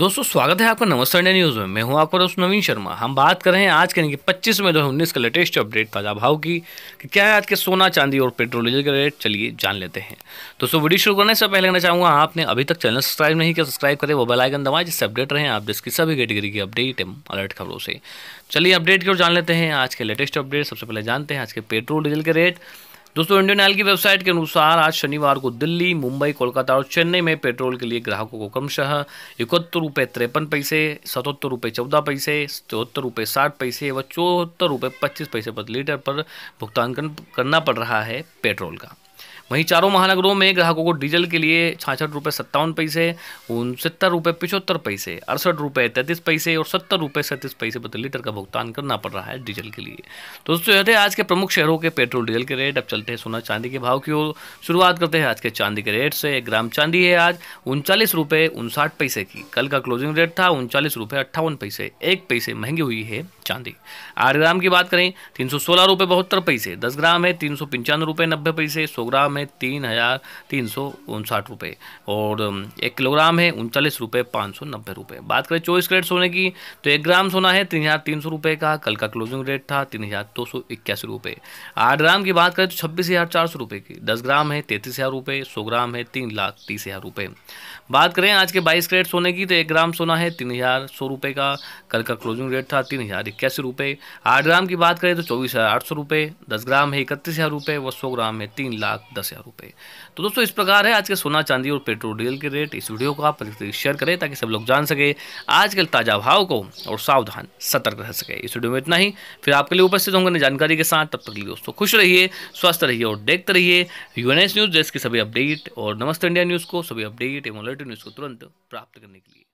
दोस्तों स्वागत है आपका नमस्ते इंडिया न्यूज़ में मैं हूं आपका दोस्त नवीन शर्मा हम बात कर रहे हैं आज करेंगे पच्चीस मई दो हजार उन्नीस का लेटेस्ट अपडेट ताज़ा भाव की कि क्या है आज के सोना चांदी और पेट्रोल डीजल के रेट चलिए जान लेते हैं दोस्तों वीडियो शुरू करने से पहले कहना चाहूँगा आपने अभी तक चैनल सब्सक्राइब नहीं किया सब्सक्राइब करें वो बेलाइकन दबाएं जिससे अपडेट रहे आप जिसकी सभी कैटेगरी की अपडेट एवं अलर्ट खबरों से चलिए अपडेट की ओर जान लेते हैं आज के लेटेस्ट अपडेट सबसे पहले जानते हैं आज के पेट्रोल डीजल के रेट दोस्तों इंडियन ऑयल की वेबसाइट के अनुसार आज शनिवार को दिल्ली मुंबई कोलकाता और चेन्नई में पेट्रोल के लिए ग्राहकों को क्रमशः इकहत्तर रुपये तिरपन पैसे सतहत्तर रुपये चौदह पैसे चौहत्तर रुपये साठ पैसे व चौहत्तर रुपये पच्चीस पैसे प्रति लीटर पर भुगतान करना पड़ रहा है पेट्रोल का वहीं चारों महानगरों में ग्राहकों को डीजल के लिए छाछठ रुपये सत्तावन पैसे उनसत्तर रुपये पिछहत्तर पैसे अड़सठ रुपये तैंतीस पैसे और सत्तर रुपये सैंतीस पैसे प्रति लीटर का भुगतान करना पड़ रहा है डीजल के लिए तो दोस्तों यह थे आज के प्रमुख शहरों के पेट्रोल डीजल के रेट अब चलते हैं सोना चांदी के भाव की ओर शुरुआत करते हैं आज के चांदी के रेट से एक ग्राम चांदी है आज उनचालीस रुपये उनसाठ पैसे की कल का क्लोजिंग रेट था उनचालीस रुपये अट्ठावन पैसे एक पैसे महंगी हुई है चांदी आठ ग्राम की बात करें तीन सौ सोलह रुपये बहत्तर पैसे दस ग्राम है तीन सौ पंचानवे रुपये नब्बे पैसे सौ ग्राम है में तीन हज़ार तीन सौ उनसाठ रुपये और एक किलोग्राम है उनचालीस रुपये पाँच सौ नब्बे रुपये बात करें चौबीस कैरेट सोने की तो एक ग्राम सोना है तीन हज़ार तीन सौ रुपये का कल का क्लोजिंग रेट था तीन हज़ार दो सौ इक्यासी रुपये आठ ग्राम की बात करें तो छब्बीस हज़ार चार सौ रुपये की दस ग्राम है तैंतीस हज़ार रुपये सौ ग्राम है तीन लाख तीस हज़ार रुपये बात करें आज के बाईस कैरेट सोने की तो एक ग्राम सोना है तीन हज़ार सौ रुपये का कल का क्लोजिंग रेट था तीन हज़ार इक्यासी रुपये आठ ग्राम की बात करें तो चौबीस हज़ार आठ सौ रुपये दस ग्राम है इकतीस हज़ार रुपये व सौ ग्राम है तीन लाख दस हज़ार रुपये तो दोस्तों इस प्रकार है आज के सोना चांदी और पेट्रोल डीजल के रेट इस वीडियो को आप शेयर करें ताकि सब लोग जान सके आजकल ताज़ा भाव को और सावधान सतर्क रह सके इस वीडियो में इतना ही फिर आपके लिए उपस्थित होंगे जानकारी के साथ तब तक लिए दोस्तों खुश रहिए स्वस्थ रहिए और देखते रहिए यूएनएस न्यूज़ जैसे सभी अपडेट और नमस्ते इंडिया न्यूज़ को सभी अपडेट एवं न्यूज़ को तुरंत प्राप्त करने के लिए